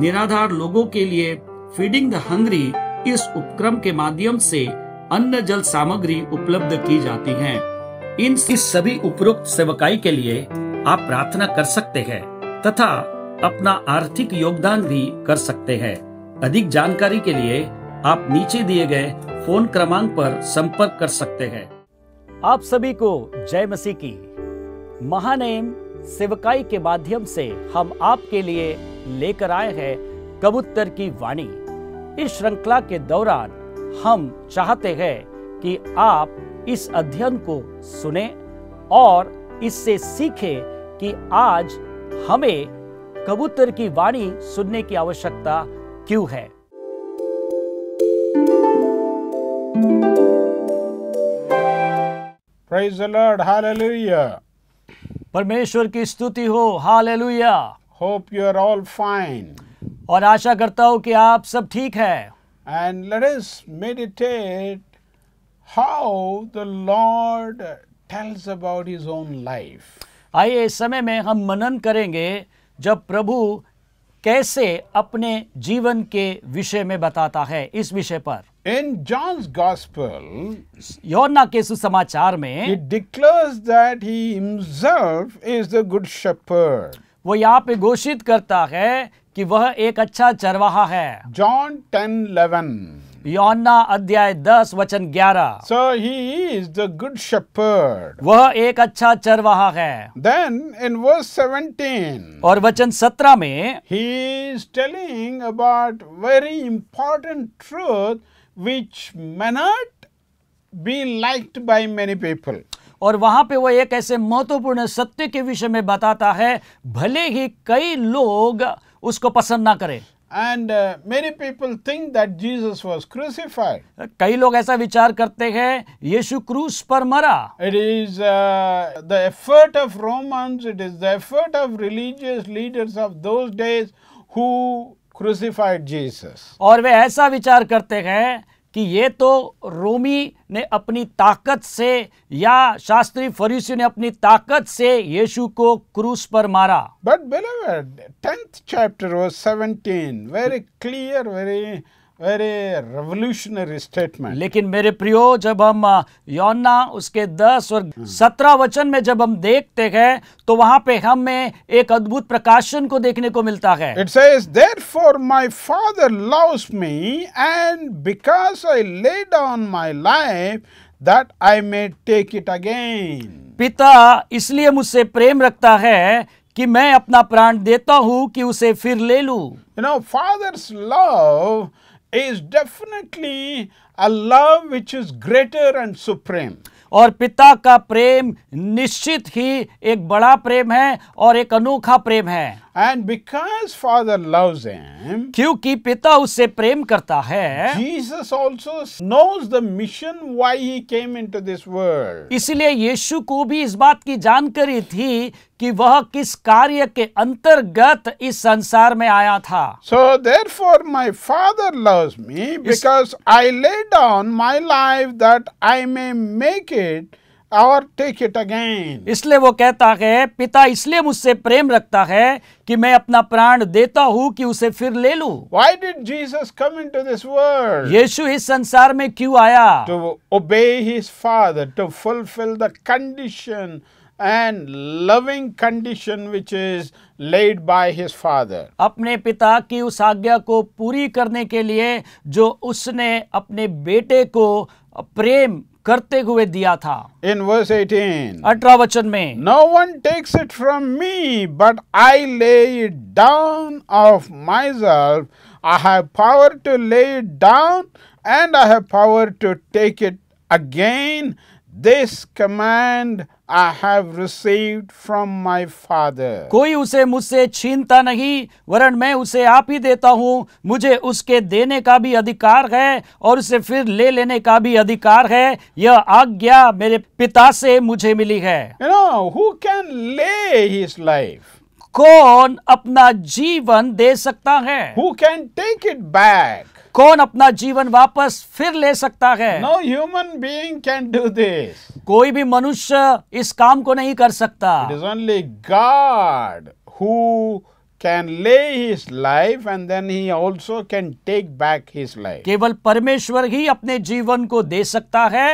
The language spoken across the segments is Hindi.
निराधार लोगों के लिए फीडिंग द हंग्री इस उपक्रम के माध्यम से अन्न जल सामग्री उपलब्ध की जाती है इन इस सभी उपरोक्त सेवकाई के लिए आप प्रार्थना कर सकते हैं तथा अपना आर्थिक योगदान भी कर सकते हैं अधिक जानकारी के लिए आप नीचे दिए गए फोन क्रमांक पर संपर्क कर सकते हैं आप सभी को जय मसीह की महानेम सेवकाई के माध्यम से हम आपके लिए लेकर आए हैं कबूतर की वाणी इस श्रृंखला के दौरान हम चाहते हैं कि आप इस अध्ययन को सुने और इससे सीखें कि आज हमें कबूतर की वाणी सुनने की आवश्यकता क्यों है परमेश्वर की स्तुति हो hallelujah hope you are all fine और आशा करता हूं कि आप सब ठीक है and let's meditate how the Lord tells about his own life आइए इस समय में हम मनन करेंगे जब प्रभु कैसे अपने जीवन के विषय में बताता है इस विषय पर इन जॉन्स गॉस्पल योना के सुसमाचार में declares that he himself is the good shepherd वो यहाँ पे घोषित करता है कि वह एक अच्छा चरवाहा है जॉन टेन लेवन योना अध्याय दस वचन ग्यारह so he is the good shepherd वह एक अच्छा चरवाहा है देन इन वर्स सेवेंटीन और वचन सत्रह में he is telling about very important truth which may be liked by many people और वहां पे वो एक ऐसे महत्वपूर्ण सत्य के विषय में बताता है भले ही कई लोग उसको पसंद ना करें and many people think that Jesus was crucified कई लोग ऐसा विचार करते हैं यीशु क्रूस पर मरा it is the effort of Romans it is the effort of religious leaders of those days who crucified Jesus और वे ऐसा विचार करते हैं कि ये तो रोमी ने अपनी ताकत से या शास्त्री फरीसी ने अपनी ताकत से यीशु को क्रूस पर मारा but believer 10th chapter was 17 very अरे रेवोल्यूशनरी स्टेटमेंट लेकिन मेरे प्रियो जब हम योना उसके दस और हाँ। सत्रह वचन में जब हम देखते हैं तो वहां पे हमें एक अद्भुत प्रकाशन को देखने को मिलता है it says therefore my father loves me and because I lay down my life that I may take it again पिता इसलिए मुझसे प्रेम रखता है कि मैं अपना प्राण देता हूं कि उसे फिर ले लूं you know father's love is definitely a love which is greater and supreme. और पिता का प्रेम निश्चित ही एक बड़ा प्रेम है और एक अनोखा प्रेम है And because Father loves him, क्योंकि पिता उससे प्रेम करता है Jesus also knows the mission why he came into this world. इसलिए यीशु को भी इस बात की जानकारी थी कि वह किस कार्य के अंतर्गत इस संसार में आया था so therefore my father loves me because I lay down my life that I may make it और टेक इट अगेन इसलिए वो कहता है पिता इसलिए मुझसे प्रेम रखता है कि मैं अपना प्राण देता हूं कि उसे फिर ले लू why did Jesus come into this world यीशु इस संसार में क्यों आया to obey his father to fulfil the condition and loving condition which is laid by his father अपने पिता की उस आज्ञा को पूरी करने के लिए जो उसने अपने बेटे को प्रेम करते हुए दिया था इन वर्स 18 अठारह वचन में no one takes it from me but I lay it down of myself I have power to lay it down and I have power to take it again this command I have received from my father. कोई उसे मुझसे छीनता नहीं वरन मैं उसे आप ही देता हूँ मुझे उसके देने का भी अधिकार है और उसे फिर ले लेने का भी अधिकार है यह आज्ञा मेरे पिता से मुझे मिली है you know, who can lay his life? कौन अपना जीवन दे सकता है who can take it back कौन अपना जीवन वापस फिर ले सकता है no human being can do this कोई भी मनुष्य इस काम को नहीं कर सकता it is only God who can lay his life and then he also can take back his life केवल परमेश्वर ही अपने जीवन को दे सकता है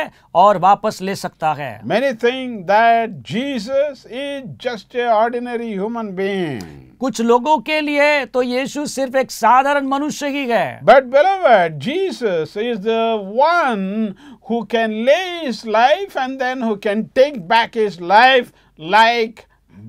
और वापस ले सकता है many thing that Jesus is just a ordinary human being कुछ लोगों के लिए तो यीशु सिर्फ एक साधारण मनुष्य ही है but believer Jesus is the one who can lay his life and then who can take back his life like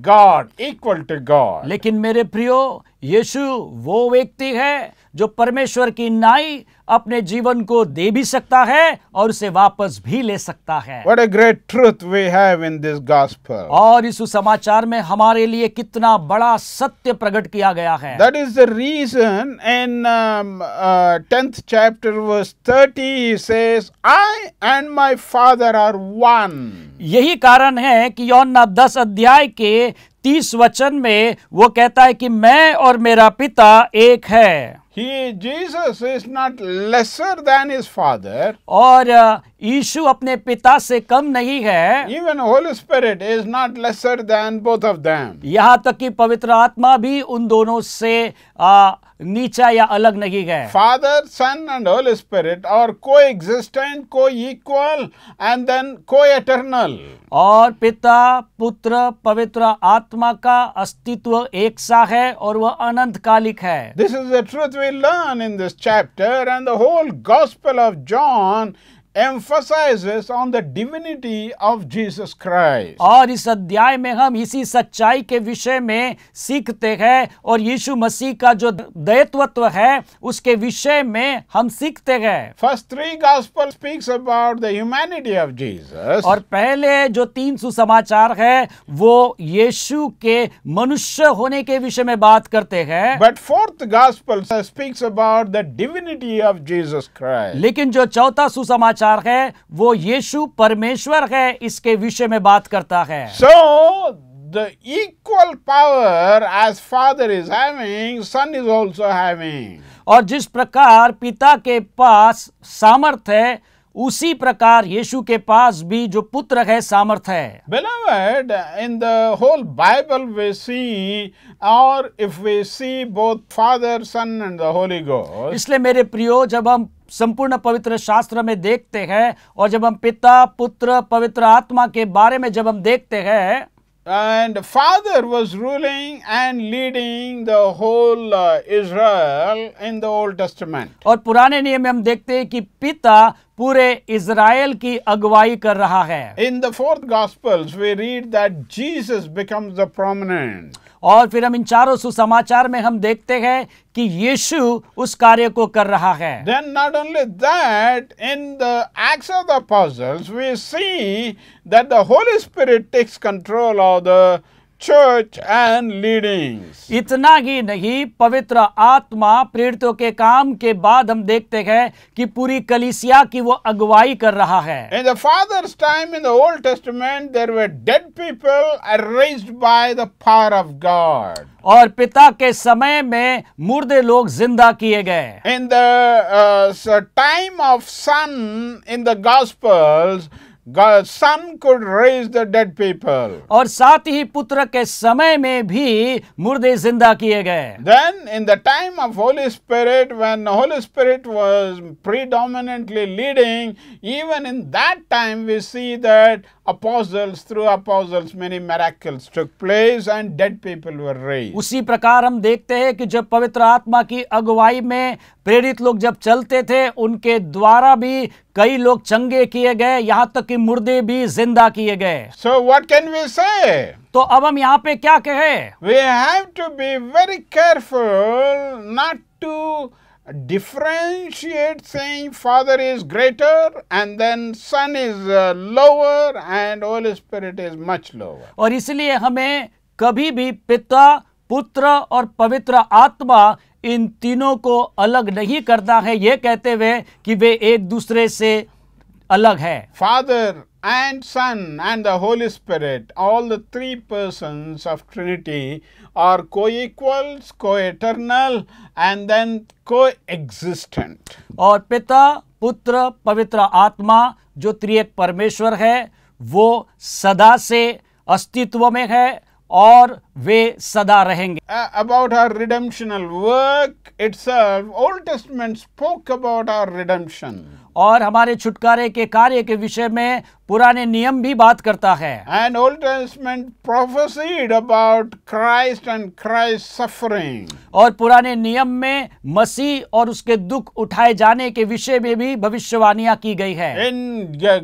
God equal to God लेकिन मेरे प्रियो यीशु वो व्यक्ति है जो परमेश्वर की नाई अपने जीवन को दे भी सकता है और उसे वापस भी ले सकता है What a great truth we have in this gospel. और इस समाचार में हमारे लिए कितना बड़ा सत्य प्रकट किया गया है That is the reason in um, uh, tenth chapter verse 30 he says I and my father are one. यही कारण है कि यौन दस अध्याय के तीस वचन में वो कहता है कि मैं और मेरा पिता एक है He, Jesus is not lesser than his father. और यीशु अपने पिता से कम नहीं है even Holy Spirit is not lesser than both of them यहाँ तक कि पवित्र आत्मा भी उन दोनों से आ, नीचा या अलग नहीं है father son and Holy Spirit और coexistent coequal and then coeternal और पिता पुत्र पवित्र आत्मा का अस्तित्व एक सा है और वह अनंत कालिक है this is the truth we learn in this chapter and the whole gospel of John emphasizes on the divinity of Jesus Christ. और इस अध्याय में हम इसी सच्चाई के विषय में सीखते हैं और यीशु मसीह का जो दैत्वत्व है उसके विषय में हम सीखते हैं First three gospel speaks about the humanity of Jesus. और पहले जो तीन सुसमाचार है वो यीशु के मनुष्य होने के विषय में बात करते हैं But fourth gospel speaks about the divinity of Jesus Christ. लेकिन जो चौथा सुसमाचार समाचार है वो यीशु परमेश्वर है इसके विषय में बात करता है so the equal power as father is having son is also having और जिस प्रकार पिता के पास सामर्थ है उसी प्रकार यीशु के पास भी जो पुत्र है सामर्थ है Beloved, in the whole Bible we see, or if we see both Father, Son and the Holy Ghost. इसलिए मेरे प्रियो जब हम संपूर्ण पवित्र शास्त्र में देखते हैं और जब हम पिता पुत्र पवित्र आत्मा के बारे में जब हम देखते हैं and father was ruling and leading the whole Israel in the Old Testament और पुराने नियम में हम देखते हैं कि पिता पूरे इसराइल की अगुवाई कर रहा है in the fourth gospels we read that Jesus becomes the prominent और फिर हम इन चारों सुसमाचार में हम देखते हैं कि यीशु उस कार्य को कर रहा है then not only that in the Acts of the Apostles we see that the Holy Spirit takes control of the church and leading इतना ही नहीं पवित्र आत्मा प्रेरित के काम के बाद हम देखते हैं कि पूरी कलिसिया की वो अगुवाई कर रहा है in the father's time in the Old Testament there were dead people raised by the power of God और पिता के समय में मुर्दे लोग जिंदा किए गए in the time of son in the gospels son could raise the dead people और साथ ही पुत्र के समय में भी मुर्दे जिंदा किए गए then in the time of Holy Spirit when Holy Spirit was predominantly leading even in that time we see that apostles through apostles many miracles took place and dead people were raised उसी प्रकार हम देखते हैं कि जब पवित्र आत्मा की अगुवाई में प्रेरित लोग जब चलते थे उनके द्वारा भी कई लोग चंगे किए गए यहां तक कि मुर्दे भी जिंदा किए गए सो वट कैन वी से तो अब हम यहाँ पे क्या कहे we have to be very careful not to differentiate saying father is greater and then son is lower and and spirit is much lower और इसलिए हमें कभी भी पिता पुत्र और पवित्र आत्मा इन तीनों को अलग नहीं करता है ये कहते हुए कि वे एक दूसरे से अलग है father and son and the Holy Spirit all the three person of Trinity are coequals coeternal and then coexistent और पिता पुत्र पवित्र आत्मा जो त्रिय परमेश्वर है वो सदा से अस्तित्व में है और वे सदा रहेंगे about our redemptional work itself Old Testament spoke about our redemption और हमारे छुटकारे के कार्य के विषय में पुराने नियम भी बात करता है and Old Testament prophesied about Christ and Christ suffering और पुराने नियम में मसीह और उसके दुख उठाए जाने के विषय में भी भविष्यवाणियां की गई है in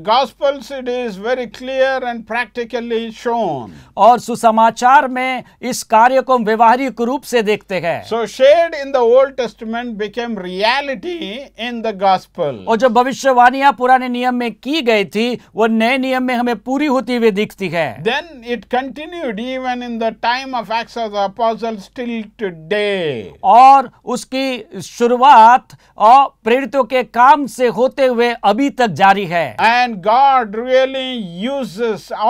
gospels it is very clear and practically shown और सुसमाचार में इस कार्य को व्यवहारिक रूप से देखते हैं so shade in the Old Testament became reality in the gospel और जब भविष्यवाणियां पुराने नियम में की गई थी वो नए नियम में हमें पूरी होती हुई दिखती है then it continued even in the time of acts of the apostle still today और उसकी शुरुआत और प्रेरित के काम से होते हुए अभी तक जारी है and God really use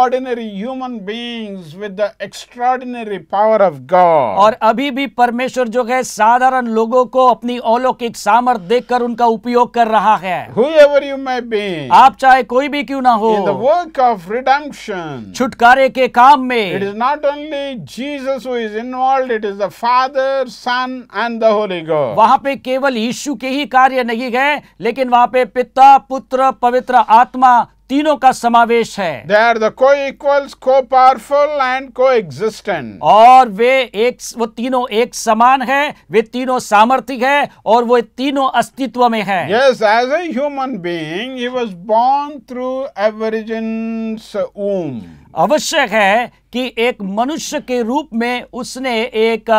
ordinary human beings with the extraordinary power of God और अभी भी परमेश्वर जो है साधारण लोगों को अपनी अलौकिक सामर्थ्य देकर उनका उपयोग कर रहा है whoever you may be आप चाहे कोई भी क्यों ना हो in the work of redemption छुटकारे के काम में it is not only Jesus who is involved it is the Father Son and the Holy Ghost वहां पे केवल यीशु के ही कार्य नहीं है लेकिन वहां पे पिता पुत्र पवित्र आत्मा तीनों का समावेश है they are the coequals copowerful and coexistent और वे एक वो तीनों एक समान है वे तीनों सामर्थ्य है और वो तीनों अस्तित्व में है yes as a human being he was born through a virgin's womb आवश्यक है कि एक मनुष्य के रूप में उसने एक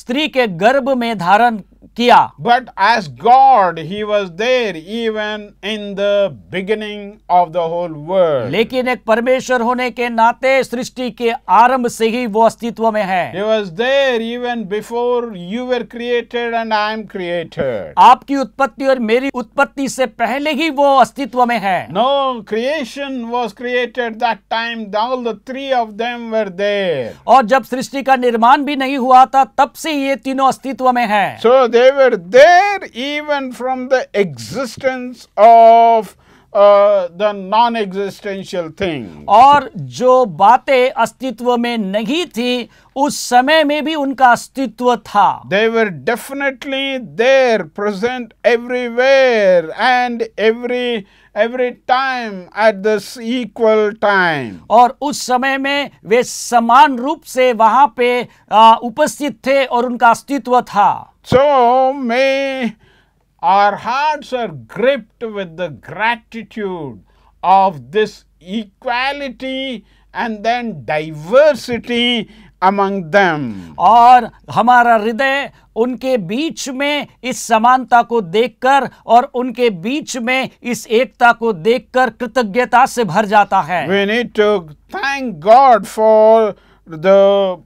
स्त्री के गर्भ में धारण किया but as God he was there even in the beginning of the whole world लेकिन एक परमेश्वर होने के नाते सृष्टि के आरंभ से ही वो अस्तित्व में है he was there even before you were created and I am created आपकी उत्पत्ति और मेरी उत्पत्ति से पहले ही वो अस्तित्व में है no creation was created that time all the three of them were there और जब सृष्टि का निर्माण भी नहीं हुआ था तब से ये तीनों अस्तित्व में है so so, they were there even from the existence of non existential thing और जो बातें अस्तित्व में नहीं थी उस समय में भी उनका अस्तित्व था they were definitely there present everywhere and every every time at this equal time और उस समय में वे समान रूप से वहां पे उपस्थित थे और उनका अस्तित्व था सो so, मैं Our hearts are gripped with the gratitude of this equality and then diversity among them. और हमारा हृदय उनके बीच में इस समानता को देखकर और उनके बीच में इस एकता को देखकर kritagyata se bhar jata hai We need to thank God for the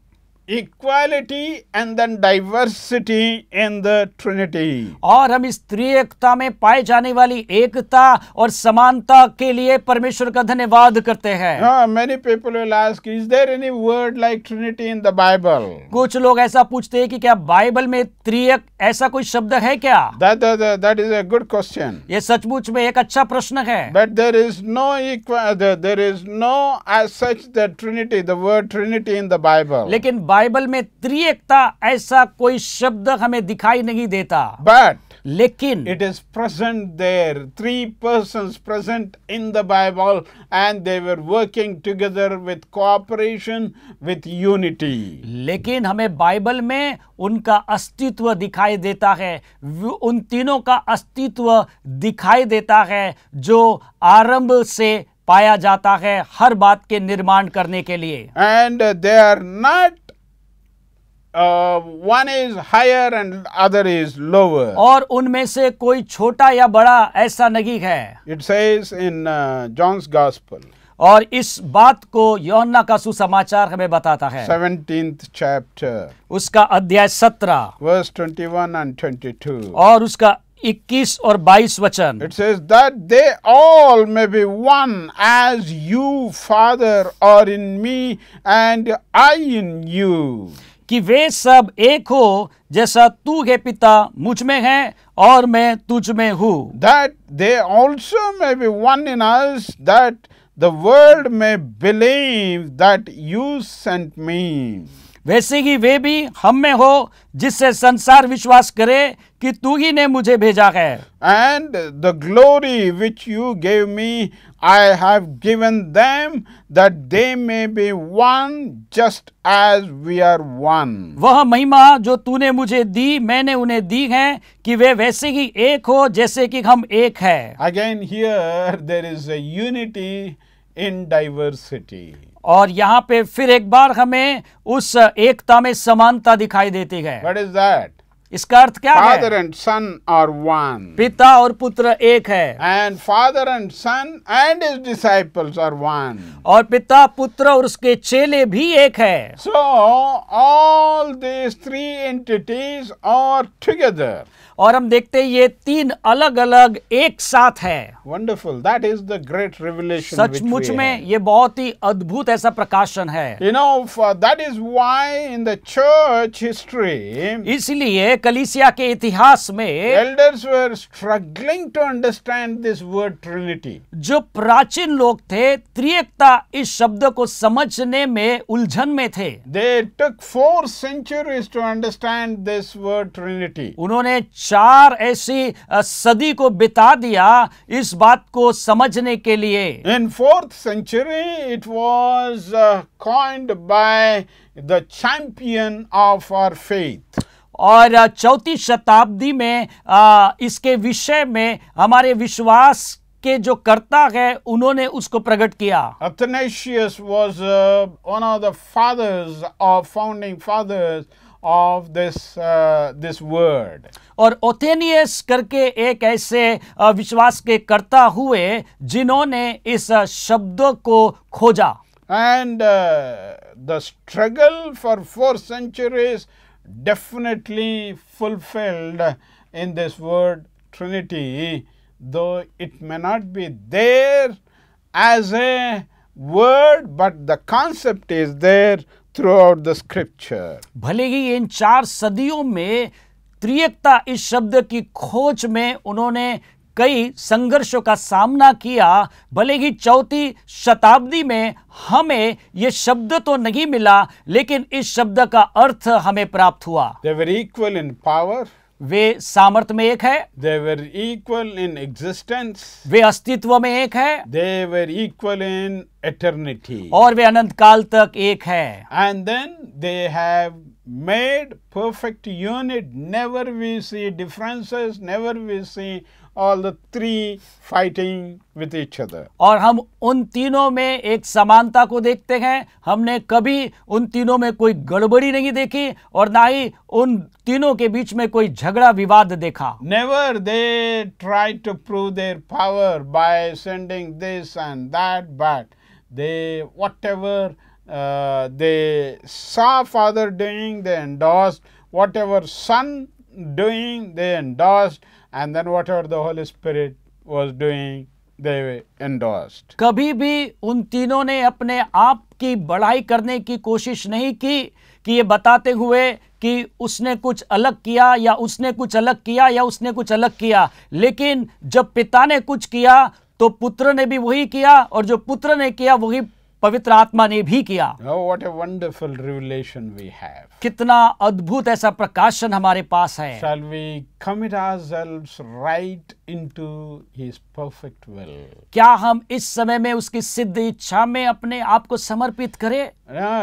equality and then diversity in the Trinity और हम इस एकता में पाए जाने वाली एकता और समानता के लिए परमेश्वर का धन्यवाद करते हैं many people will ask is there any word like Trinity in the Bible कुछ लोग ऐसा पूछते हैं कि क्या बाइबल में त्रिएक ऐसा कोई शब्द है क्या that is a good question ये सचमुच में एक अच्छा प्रश्न है but there is no equal there is no as such the Trinity the word Trinity in the Bible लेकिन बाइबल में त्रिएकता ऐसा कोई शब्द हमें दिखाई नहीं देता बट लेकिन it is present there three person present in the Bible and they were working together with cooperation with unity लेकिन हमें बाइबल में उनका अस्तित्व दिखाई देता है उन तीनों का अस्तित्व दिखाई देता है जो आरंभ से पाया जाता है हर बात के निर्माण करने के लिए and they are not one is higher and other is lower और उनमें से कोई छोटा या बड़ा ऐसा नहीं है it says in John's gospel और इस बात को योन्ना का सुसमाचार हमें बताता है सेवनटीन चैप्टर उसका अध्याय सत्रह वर्ष twenty one and twenty two और उसका इक्कीस और बाईस वचन it says that they all may be one as you father are in me and I in you कि वे सब एक हो जैसा तू है पिता मुझ में है और मैं तुझ में हूँ that they also may be one in us that the world may believe that you sent me वैसे ही वे भी हम में हो जिससे संसार विश्वास करे कि तू ही ने मुझे भेजा है and the glory which you gave me I have given them that they may be one just as we are one वह महिमा जो तूने मुझे दी मैंने उन्हें दी है कि वे वैसे ही एक हो जैसे कि हम एक है again here there is a unity in diversity और यहाँ पे फिर एक बार हमें उस एकता में समानता दिखाई देती है वट इज दैट इसका अर्थ क्या है father and son are one पिता और पुत्र एक है and father and son and his disciples are one और पिता पुत्र और उसके चेले भी एक है so all this three entities are together और हम देखते हैं ये तीन अलग अलग एक साथ है wonderful that is the great सच सचमुच में ये बहुत ही अद्भुत ऐसा प्रकाशन है you know that is why in the church history इसलिए कलीसिया के इतिहास में elders were struggling to understand this word Trinity जो प्राचीन लोग थे त्रिएकता इस शब्द को समझने में उलझन में थे they took four centuries to understand this word Trinity उन्होंने चार ऐसी सदी को बिता दिया इस बात को समझने के लिए in fourth century it was coined by the champion of our faith और चौथी शताब्दी में आ, इसके विषय में हमारे विश्वास के जो कर्ता है उन्होंने उसको प्रकट किया Athanasius was one of the fathers of founding fathers of this this word और ओथेनियस करके एक ऐसे विश्वास के कर्ता हुए जिन्होंने इस शब्द को खोजा and the struggle for four centuries definitely fulfilled in this word Trinity, though it may not be there as a word, but the concept is there throughout the scripture. भले ही इन चार सदियों में त्रियकता इस शब्द की खोज में उन्होंने कई संघर्षों का सामना किया भले ही चौथी शताब्दी में हमें यह शब्द तो नहीं मिला लेकिन इस शब्द का अर्थ हमें प्राप्त हुआ देवर इक्वल इन पावर वे सामर्थ्य में एक है देवर इक्वल इन एग्जिस्टेंस वे अस्तित्व में एक है देवर इक्वल इन एटर्निटी और वे अनंत काल तक एक है and then they have made perfect unit never we see differences never we see all the three fighting with each other. और हम उन तीनों में एक समानता को देखते हैं हमने कभी उन तीनों में कोई गड़बड़ी नहीं देखी और ना ही उन तीनों के बीच में कोई झगड़ा विवाद देखा never they try to prove their power by sending this and that but they whatever uh, they saw father doing they endorsed whatever son doing, they endorsed, and then whatever the Holy Spirit was doing, they endorsed. कभी भी उन तीनों ने अपने आप की बढ़ाई करने की कोशिश नहीं की कि ये बताते हुए कि उसने कुछ अलग किया या उसने कुछ अलग किया या उसने कुछ अलग किया लेकिन जब पिता ने कुछ किया तो पुत्र ने भी वही किया और जो पुत्र ने किया वही पवित्र आत्मा ने भी किया what a wonderful revelation we have कितना अद्भुत ऐसा प्रकाशन हमारे पास है shall we commit ourselves right into his perfect will क्या हम इस समय में उसकी सिद्ध इच्छा में अपने आप को समर्पित करें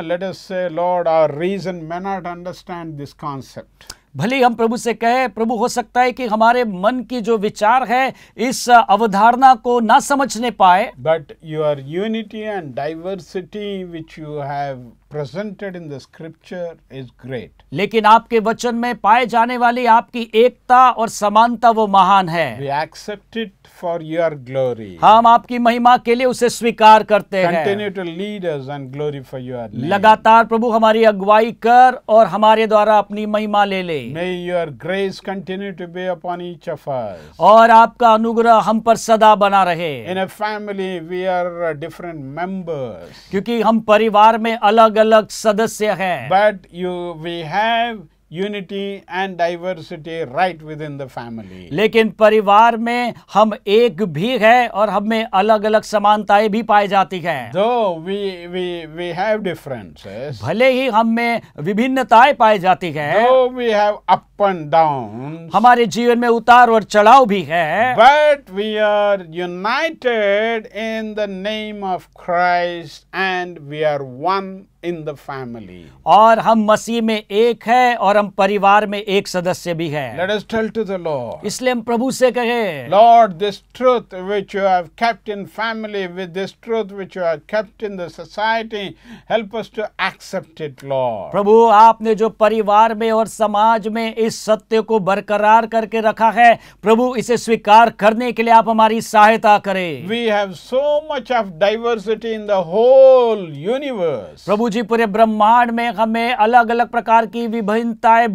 let us say Lord our reason may not understand this concept भले हम प्रभु से कहे प्रभु हो सकता है कि हमारे मन की जो विचार है इस अवधारणा को ना समझने पाए but your unity and diversity which you have presented in the scripture is great. lekin aapke vachan mein paaye jane wali aapki ekta aur samanta wo mahaan hai We accept it for your glory. hum aapki mahima ke liye use swikar karte hain Continue to lead us and glorify your name. lagatar prabhu hamari agwai kar aur hamare dwara apni mahima le le May your grace continue to be upon each of us. aur aapka anugrah hum par sada bana rahe In a family we are different members. kyunki hum parivar mein alag अलग अलग सदस्य हैं but you we have unity and diversity right within the family लेकिन परिवार में हम एक भी है और हम में अलग अलग समानताएं भी पाई जाती है though we we we have difference भले ही हम में विभिन्नताएं पाई जाती है though we have up and down हमारे जीवन में उतार और चढ़ाव भी है but we are united in the name of Christ and we are one in the family और हम मसीह में एक है और हम परिवार में एक सदस्य भी है let us tell to the Lord इसलिए हम प्रभु से कहे Lord this truth which you have kept in family with this truth which you have kept in the society help us to accept it Lord प्रभु आपने जो परिवार में और समाज में इस सत्य को बरकरार करके रखा है प्रभु इसे स्वीकार करने के लिए आप हमारी सहायता करें we have so much of diversity in the whole universe प्रभु जी पूरे ब्रह्मांड में हमें अलग अलग प्रकार की विभिन्नताएं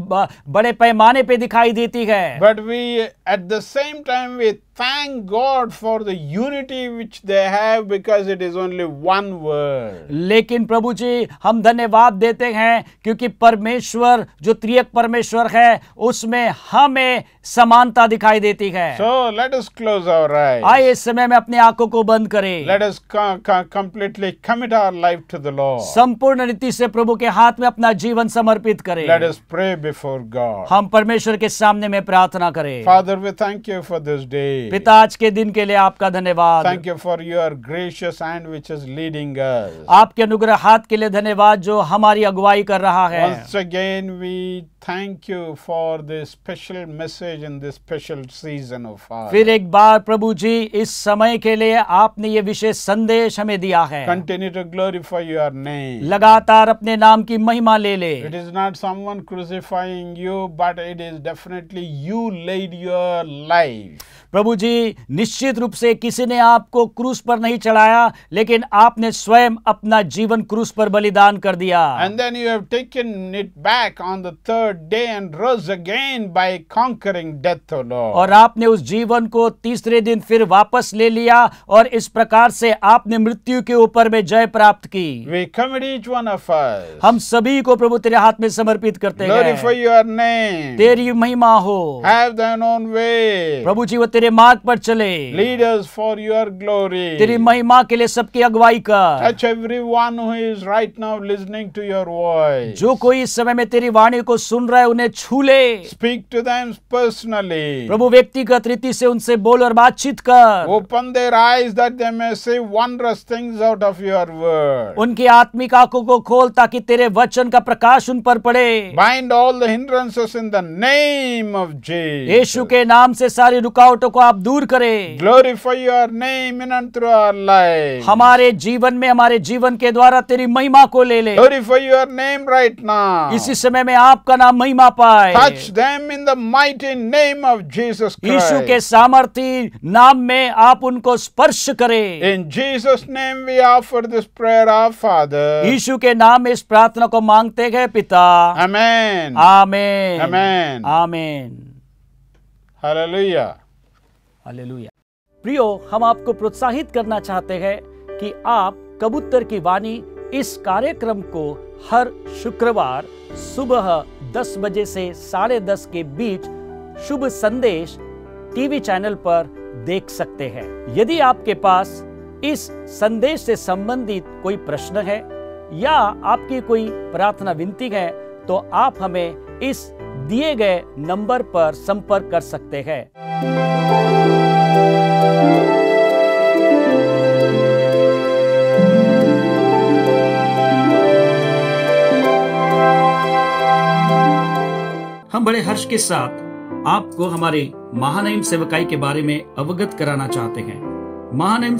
बड़े पैमाने पे दिखाई देती है but we at the same time with thank God for the unity which they have because it is only one word. लेकिन प्रभु जी हम धन्यवाद देते हैं क्योंकि परमेश्वर जो त्रियक परमेश्वर है उसमें हमें समानता दिखाई देती है So let us close our eyes. आइए इस समय में अपनी आंखों को बंद करें. Let us completely commit our life to the Lord. संपूर्ण रीति से प्रभु के हाथ में अपना जीवन समर्पित करें. Let us pray before God. हम परमेश्वर के सामने में प्रार्थना करें. Father we thank you for this day. पिता आज के दिन के लिए आपका धन्यवाद thank you for your gracious and which is leading आपके अनुग्रह हाथ के लिए धन्यवाद जो हमारी अगुवाई कर रहा है again we thank you for this special message in this special season of फिर एक बार प्रभु जी इस समय के लिए आपने ये विशेष संदेश हमें दिया है continue to glorify your name लगातार अपने नाम की महिमा ले ले it is not someone crucifying you but it is definitely you led your life प्रभु प्रभु जी निश्चित रूप से किसी ने आपको क्रूस पर नहीं चढ़ाया लेकिन आपने स्वयं अपना जीवन क्रूस पर बलिदान कर दिया and then you have taken it back on the third day and rose again by conquering death O Lord और आपने उस जीवन को तीसरे दिन फिर वापस ले लिया और इस प्रकार से आपने मृत्यु के ऊपर में जय प्राप्त की we commit each one of us हम सभी को प्रभु तेरे हाथ में समर्पित करते हैं ग्लोरीफाई योर नेम तेरी महिमा हो हैव देन own वे प्रभु जी वो तेरे मार्ग पर चले लीडर्स फॉर योर ग्लोरी तेरी महिमा के लिए सबकी अगुवाई कर touch everyone who is right now listening to your voice जो कोई इस समय में तेरी वाणी को सुन रहा है उन्हें छू ले स्पीक टू देम पर्सनली प्रभु व्यक्तिगत रीति से उनसे बोल और बातचीत कर open their eyes that they may see wondrous things out of your word उनकी आत्मिक आंखों को खोल ताकि तेरे वचन का प्रकाश उन पर पड़े bind all the hindrances in the name of Jesus Yeshu के नाम से सारी रुकावटों को पाप दूर करे glorify your name in our life हमारे जीवन में हमारे जीवन के द्वारा तेरी महिमा को ले ले glorify your name right now इसी समय में आपका नाम महिमा पाए touch them in the mighty name of Jesus Yeshu के सामर्थ्य नाम में आप उनको स्पर्श करें in Jesus name we offer this prayer of father Yeshu के नाम में इस प्रार्थना को मांगते गए पिता आमेन आमेन आमेन आमेन हालेलुया हालेलुया प्रियो हम आपको प्रोत्साहित करना चाहते हैं कि आप कबूतर की वाणी इस कार्यक्रम को हर शुक्रवार सुबह 10 बजे से साढ़े दस के बीच शुभ संदेश टीवी चैनल पर देख सकते हैं यदि आपके पास इस संदेश से संबंधित कोई प्रश्न है या आपकी कोई प्रार्थना विनती है तो आप हमें इस दिए गए नंबर पर संपर्क कर सकते हैं हम बड़े हर्ष के साथ आपको हमारे महानयम सेवकाई के बारे में अवगत कराना चाहते हैं महानयम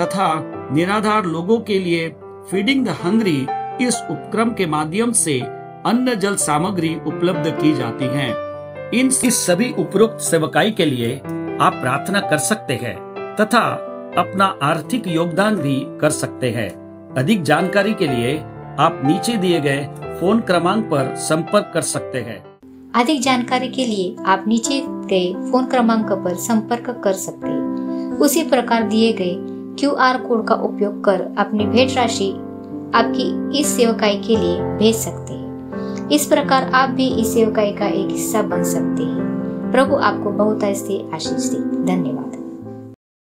तथा निराधार लोगों के लिए फीडिंग द हंग्री इस उपक्रम के माध्यम से अन्न जल सामग्री उपलब्ध की जाती है इन इस सभी उपरोक्त सेवकाई के लिए आप प्रार्थना कर सकते हैं तथा अपना आर्थिक योगदान भी कर सकते हैं अधिक जानकारी के लिए आप नीचे दिए गए फोन क्रमांक पर संपर्क कर सकते हैं अधिक जानकारी के लिए आप नीचे गए फोन क्रमांक पर संपर्क कर सकते हैं उसी प्रकार दिए गए क्यू आर कोड का उपयोग कर अपनी भेंट राशि आपकी इस सेवकाई के लिए भेज सकते हैं इस प्रकार आप भी इस सेवकाई का एक हिस्सा बन सकते हैं प्रभु आपको बहुत आशीष दे धन्यवाद